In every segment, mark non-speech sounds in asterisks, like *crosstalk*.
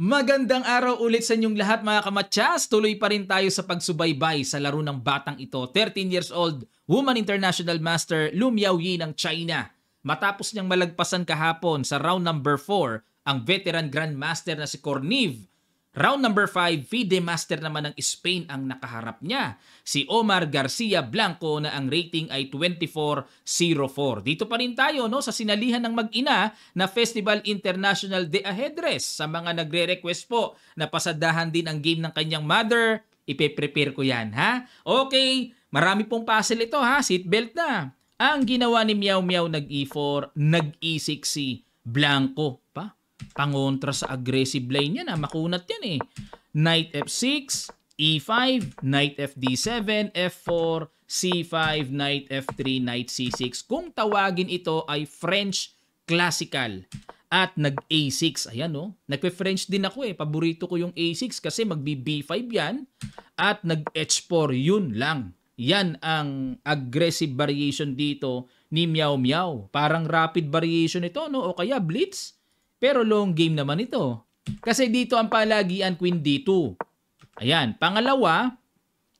Magandang araw ulit sa inyong lahat mga kamatsas. Tuloy pa rin tayo sa pagsubaybay sa laro ng batang ito. 13 years old, Woman International Master Lu Miaoyi ng China. Matapos niyang malagpasan kahapon sa round number 4 ang veteran grandmaster na si Cornive Round number 5, FIDE Master naman ng Spain ang nakaharap niya. Si Omar Garcia Blanco na ang rating ay 24-04. Dito pa rin tayo no, sa sinalihan ng mag-ina na Festival International de Ajedrez. Sa mga nagre-request po na pasadahan din ang game ng kanyang mother, ipe-prepare ko yan ha. Okay, marami pong puzzle ito ha, seatbelt na. Ang ginawa ni Miao Miao nag-E4, nag-E6 si Blanco pa. Pangontra sa aggressive line niya na ah. Makunat yan eh. Knight f6, e5, knight fd7, f4, c5, knight f3, knight c6. Kung tawagin ito ay French classical at nag A6. Ayan no. Oh. Nagpe-French din ako eh. Paborito ko yung A6 kasi magbi B5 yan at nag H4 yun lang. Yan ang aggressive variation dito ni Miao Miao. Parang rapid variation ito no o kaya blitz pero long game naman ito. Kasi dito ang palagian queen d2. Ayan. Pangalawa,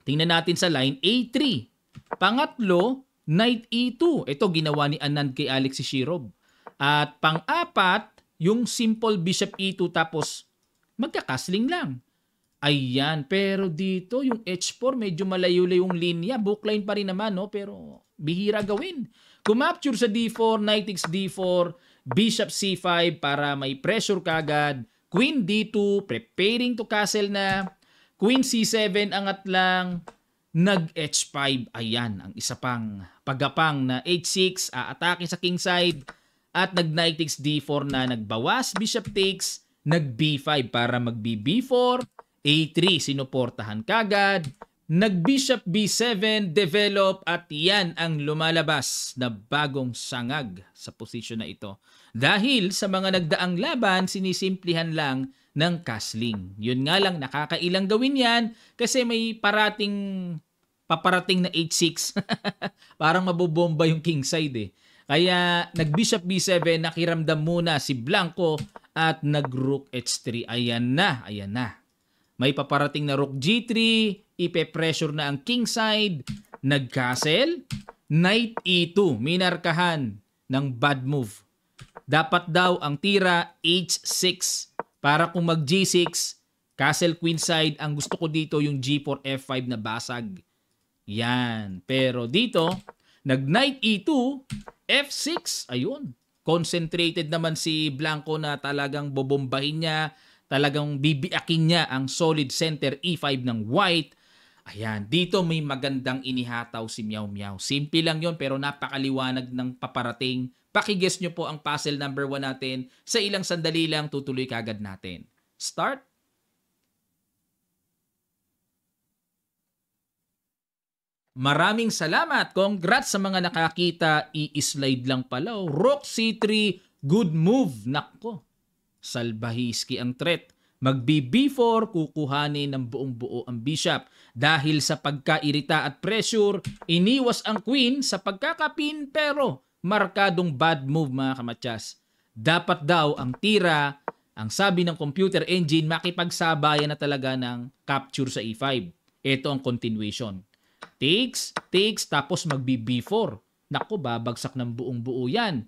tingnan natin sa line a3. Pangatlo, knight e2. Ito ginawa ni Anand kay Alex Shirov. At pang-apat, yung simple bishop e2 tapos magkakasling lang. Ayan, pero dito yung h4 medyo malayo-layo yung linya. Bookline pa rin naman, no? Pero bihira gawin. Kumapture sa d4, knight takes d4, bishop c5 para may pressure kagad, queen d2, preparing to castle na, queen c7 angat lang, nag h5, ayan ang isa pang pagapang na h6, aatake sa king side, at nag knight takes d4 na nagbawas, bishop takes, nag b5 para mag b4, a3 sinuportahan kagad, Nagbishop B7 develop at yan ang lumalabas na bagong sangag sa posisyon na ito. Dahil sa mga nagdaang laban, sinisimplihan lang ng castling. Yun nga lang, nakakailang gawin yan kasi may parating paparating na 8-6. *laughs* Parang mabobomba yung kingside eh. Kaya nag-bishop b7, nakiramdam muna si Blanco at nag-rook h3. Ayan na, ayan na. May paparating na rook g3, ipe-pressure na ang kingside, nag-castle, knight e2, minarkahan ng bad move. Dapat daw ang tira h6 para kung mag g6, castle queenside, ang gusto ko dito yung g4 f5 na basag. Yan. Pero dito, nag knight e2, f6, ayun. Concentrated naman si Blanco na talagang bobombahin niya Talagang bibiakin niya ang solid center E5 ng white. Ayan, dito may magandang inihataw si Miao Miao. Simple lang yon pero napakaliwanag ng paparating. Pakiguess nyo po ang puzzle number 1 natin. Sa ilang sandali lang, tutuloy kagad natin. Start! Maraming salamat. Congrats sa mga nakakita. I-slide lang pala. Rook C3, good move. Nako, Salbahiski ang threat. Magbi-B4, kukuhanin ng buong buo ang bishop. Dahil sa pagkairita at pressure, iniwas ang queen sa pagkakapin pero markadong bad move mga kamatsas. Dapat daw ang tira, ang sabi ng computer engine, makipagsabayan na talaga ng capture sa E5. Ito ang continuation. Takes, takes, tapos magbi-B4. Naku, babagsak ng buong buo yan.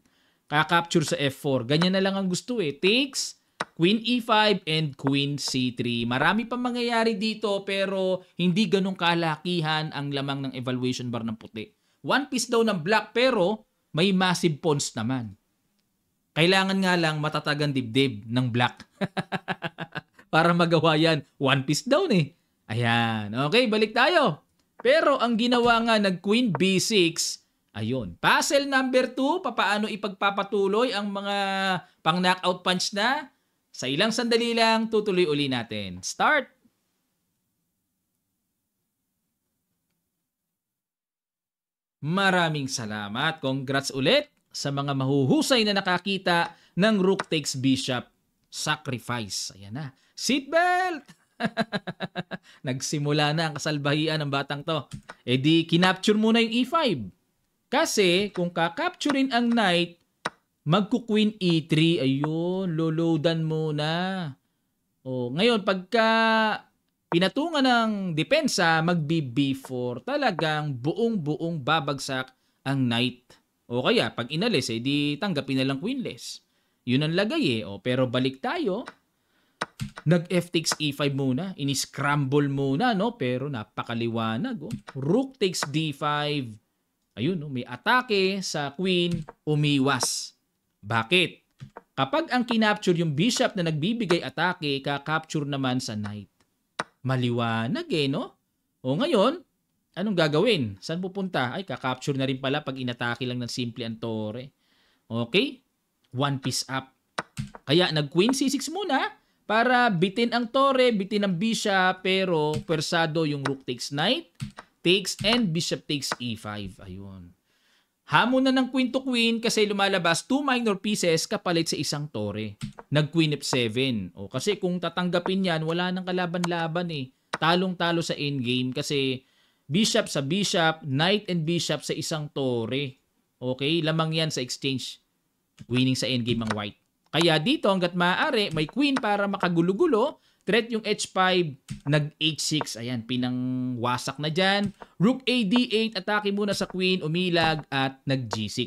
Kakapture sa F4. Ganyan na lang ang gusto eh. Takes, Queen E5, and Queen C3. Marami pa mangyayari dito pero hindi ganun kalakihan ang lamang ng evaluation bar ng puti. One piece daw ng black pero may massive pawns naman. Kailangan nga lang matatagan dibdib ng black. *laughs* Para magawa yan, one piece down eh. Ayan. Okay, balik tayo. Pero ang ginawa nga nag queen b6, Ayun. Puzzle number 2, papaano ipagpapatuloy ang mga pang-knockout punch na? Sa ilang sandali lang, tutuloy uli natin. Start! Maraming salamat. Congrats ulit sa mga mahuhusay na nakakita ng Rook takes Bishop sacrifice. Ayan na. Seatbelt! *laughs* Nagsimula na ang kasalbahian ng batang to. E di, kinapture muna yung E5. Kasi kung kakapturein ang knight, magku-queen e3. Ayun, loloadan muna. O, oh, ngayon, pagka pinatunga ng depensa, magbi b4. Talagang buong-buong babagsak ang knight. O kaya, pag inalis, eh, di tanggapin na lang queenless. Yun ang lagay eh. O, pero balik tayo. Nag f takes e5 muna. in scramble muna, no? Pero napakaliwanag. Oh. Rook takes d5. Ayun, no? may atake sa queen, umiwas. Bakit? Kapag ang kinapture yung bishop na nagbibigay atake, kakapture naman sa knight. Maliwanag eh, no? O ngayon, anong gagawin? Saan pupunta? Ay, kakapture na rin pala pag inatake lang ng simple ang tore. Okay? One piece up. Kaya nag-queen c6 muna para bitin ang tore, bitin ang bishop, pero persado yung rook takes knight takes and bishop takes e5. Ayun. Hamon na ng queen to queen kasi lumalabas two minor pieces kapalit sa isang tore. Nag queen f7. O, kasi kung tatanggapin yan, wala nang kalaban-laban eh. Talong-talo sa endgame kasi bishop sa bishop, knight and bishop sa isang tore. Okay, lamang yan sa exchange. Winning sa endgame ang white. Kaya dito hanggat maaari, may queen para makagulo-gulo Threat yung H5, nag H6. Ayan, pinangwasak na diyan Rook ad 8 atake muna sa queen, umilag, at nag G6.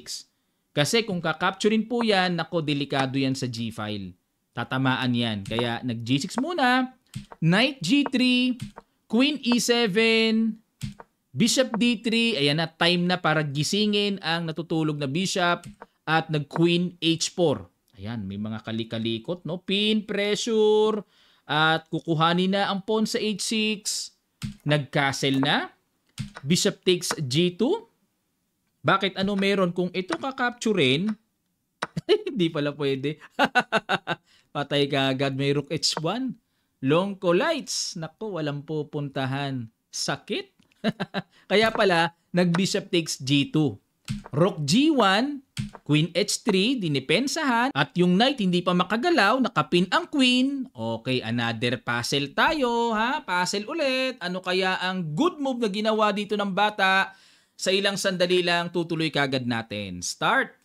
Kasi kung kakapturein po yan, nako, delikado yan sa G-file. Tatamaan yan. Kaya nag G6 muna, knight G3, queen E7, bishop D3, ayan na, time na para gisingin ang natutulog na bishop at nag queen H4. Ayan, may mga kalikalikot, no? Pin pressure, at kukuhanin na ang pawn sa h6. Nag-castle na. Bishop takes g2. Bakit ano meron kung ito kakapturein? *laughs* Hindi pala pwede. *laughs* Patay ka agad. May rook h1. Long collides. Naku, walang pupuntahan. Sakit. *laughs* Kaya pala, nag-bishop takes g2. Rook G1, Queen H3, dinipensahan. At yung knight hindi pa makagalaw, nakapin ang queen. Okay, another puzzle tayo ha. Puzzle ulit. Ano kaya ang good move na ginawa dito ng bata? Sa ilang sandali lang tutuloy kagad natin. Start!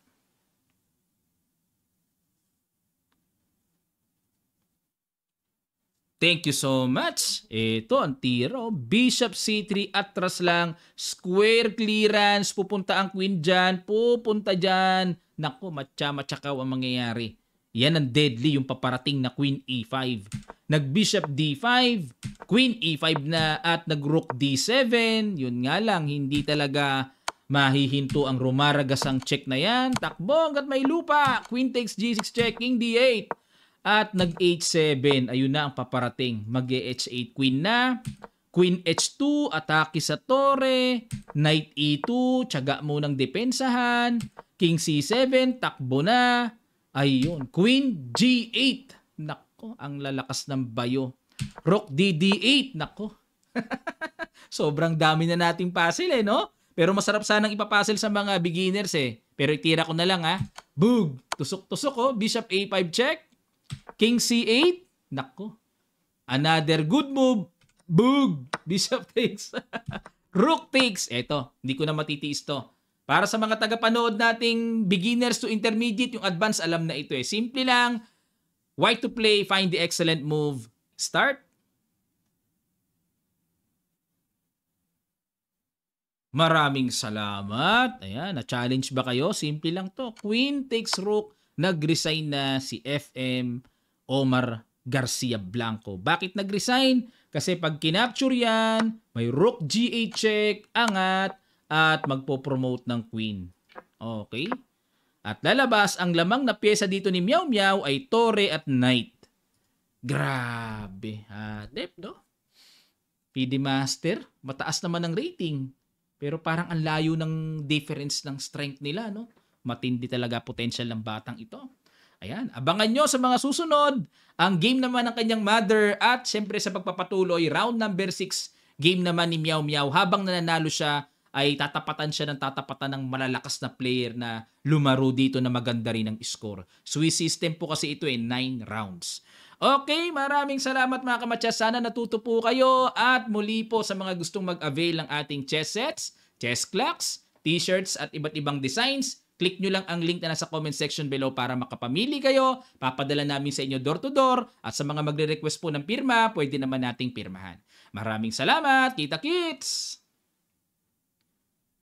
Thank you so much. Ito ang tiro. Bishop C3 atras lang. Square clearance. Pupunta ang queen dyan. Pupunta dyan. Nako, matya-matyakaw ang mangyayari. Yan ang deadly yung paparating na queen E5. Nag-bishop D5, queen E5 na at nag-rook D7. Yun nga lang, hindi talaga mahihinto ang rumaragas ang check na yan. Takbo hanggat may lupa. Queen takes G6 check, king D8. At nag-H7, ayun na ang paparating. Mag-H8 queen na. Queen H2, atake sa tore. Knight E2, tiyaga mo ng depensahan. King C7, takbo na. Ayun, Queen G8. Nako, ang lalakas ng bayo. Rook DD8, nako. *laughs* Sobrang dami na nating puzzle eh, no? Pero masarap sanang ipapuzzle sa mga beginners eh. Pero itira ko na lang ha. Boog! Tusok-tusok oh. Bishop A5 check. King C8. Nako. Another good move. Boog. Bishop takes. *laughs* Rook takes. Eto, hindi ko na matitiis to. Para sa mga taga-panood nating beginners to intermediate, yung advanced alam na ito eh. Simple lang. White to play, find the excellent move. Start. Maraming salamat. Ayan, na-challenge ba kayo? Simple lang to. Queen takes rook nagresign na si FM Omar Garcia Blanco. Bakit nagresign? Kasi pag kinapture yan, may rook GA check, angat, at magpo-promote ng queen. Okay? At lalabas, ang lamang na piyesa dito ni Miao Miao ay Tore at Knight. Grabe. Ah, deep no? PD Master, mataas naman ang rating. Pero parang ang layo ng difference ng strength nila, no? matindi talaga potential ng batang ito. Ayan, abangan nyo sa mga susunod ang game naman ng kanyang mother at siyempre sa pagpapatuloy, round number 6 game naman ni Miao Miao habang nananalo siya ay tatapatan siya ng tatapatan ng malalakas na player na lumaro dito na maganda rin ang score. Swiss system po kasi ito eh, 9 rounds. Okay, maraming salamat mga kamatsa. Sana natuto po kayo at muli po sa mga gustong mag-avail ng ating chess sets, chess clocks, t-shirts at iba't ibang designs, click nyo lang ang link na nasa comment section below para makapamili kayo. Papadala namin sa inyo door to door at sa mga magre-request po ng pirma, pwede naman nating pirmahan. Maraming salamat, kita kits!